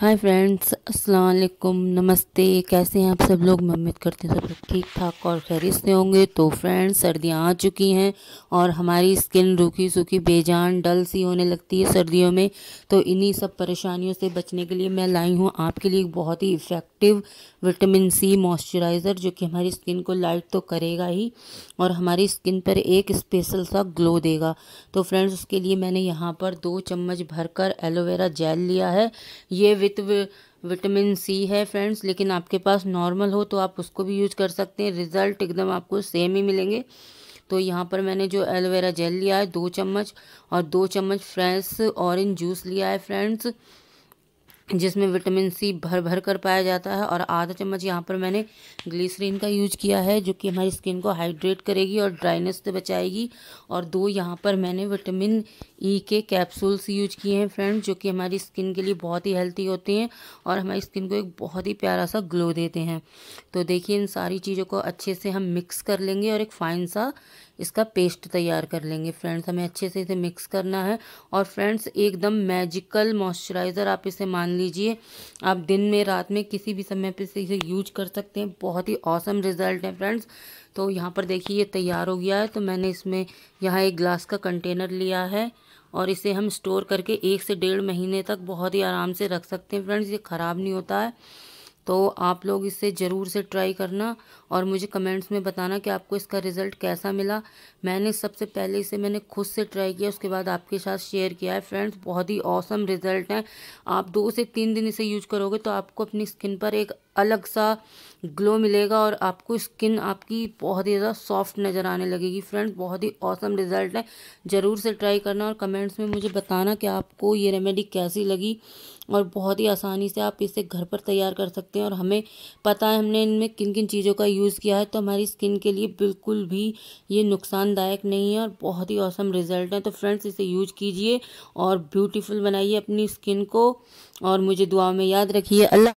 hi friends अस्सलाम वालेकुम नमस्ते कैसे हैं आप सब लोग मैं उम्मीद करती हूँ सब लोग ठीक ठाक और खैरियत से होंगे तो फ्रेंड्स सर्दियाँ आ चुकी हैं और हमारी स्किन रूखी सूखी बेजान डल सी होने लगती है सर्दियों में तो इन्हीं सब परेशानियों से बचने के लिए मैं लाई हूँ आपके लिए बहुत ही इफ़ेक्टिव विटामिन सी मॉइस्चराइज़र जो कि हमारी स्किन को लाइट तो करेगा ही और हमारी स्किन पर एक स्पेशल सा ग्लो देगा तो फ्रेंड्स उसके लिए मैंने यहाँ पर दो चम्मच भरकर एलोवेरा जेल लिया है ये समृद्ध विटामिन सी है फ्रेंड्स लेकिन आपके पास नॉर्मल हो तो आप उसको भी यूज कर सकते हैं रिजल्ट एकदम आपको सेम ही मिलेंगे तो यहाँ पर मैंने जो एलोवेरा जेल लिया है दो चम्मच और दो चम्मच फ्रेश ऑरेंज जूस लिया है फ्रेंड्स जिसमें विटामिन सी भर भर कर पाया जाता है और आधा चम्मच यहाँ पर मैंने ग्लिसरीन का यूज किया है जो कि हमारी स्किन को हाइड्रेट करेगी और ड्राइनेस से बचाएगी और दो यहाँ पर मैंने विटामिन ई e के कैप्सूल्स यूज किए हैं फ्रेंड्स जो कि हमारी स्किन के लिए बहुत ही हेल्थी होते हैं और हमारी स्किन को एक बहुत ही प्यारा सा ग्लो देते हैं तो देखिए इन सारी चीज़ों को अच्छे से हम मिक्स कर लेंगे और एक फ़ाइन सा इसका पेस्ट तैयार कर लेंगे फ्रेंड्स हमें अच्छे से इसे मिक्स करना है और फ्रेंड्स एकदम मैजिकल मॉइस्चराइज़र आप इसे मान लीजिए आप दिन में रात में किसी भी समय पर इसे यूज कर सकते हैं बहुत ही औसम रिजल्ट है फ्रेंड्स तो यहाँ पर देखिए ये तैयार हो गया है तो मैंने इसमें यहाँ एक ग्लास का कंटेनर लिया है और इसे हम स्टोर करके एक से डेढ़ महीने तक बहुत ही आराम से रख सकते हैं फ्रेंड्स ये ख़राब नहीं होता है तो आप लोग इसे ज़रूर से ट्राई करना और मुझे कमेंट्स में बताना कि आपको इसका रिज़ल्ट कैसा मिला मैंने सबसे पहले इसे मैंने खुद से ट्राई किया उसके बाद आपके साथ शेयर किया है फ्रेंड्स बहुत ही औसम रिज़ल्ट है आप दो से तीन दिन इसे यूज करोगे तो आपको अपनी स्किन पर एक अलग सा ग्लो मिलेगा और आपको स्किन आपकी बहुत ही ज़्यादा सॉफ्ट नज़र आने लगेगी फ्रेंड्स बहुत ही औसम रिज़ल्ट है ज़रूर से ट्राई करना और कमेंट्स में मुझे बताना कि आपको ये रेमेडी कैसी लगी और बहुत ही आसानी से आप इसे घर पर तैयार कर सकते हैं हैं और हमें पता है हमने इनमें किन किन चीज़ों का यूज़ किया है तो हमारी स्किन के लिए बिल्कुल भी ये नुकसानदायक नहीं है और बहुत ही औसम रिजल्ट है तो फ्रेंड्स इसे यूज कीजिए और ब्यूटीफुल बनाइए अपनी स्किन को और मुझे दुआ में याद रखिए अल्लाह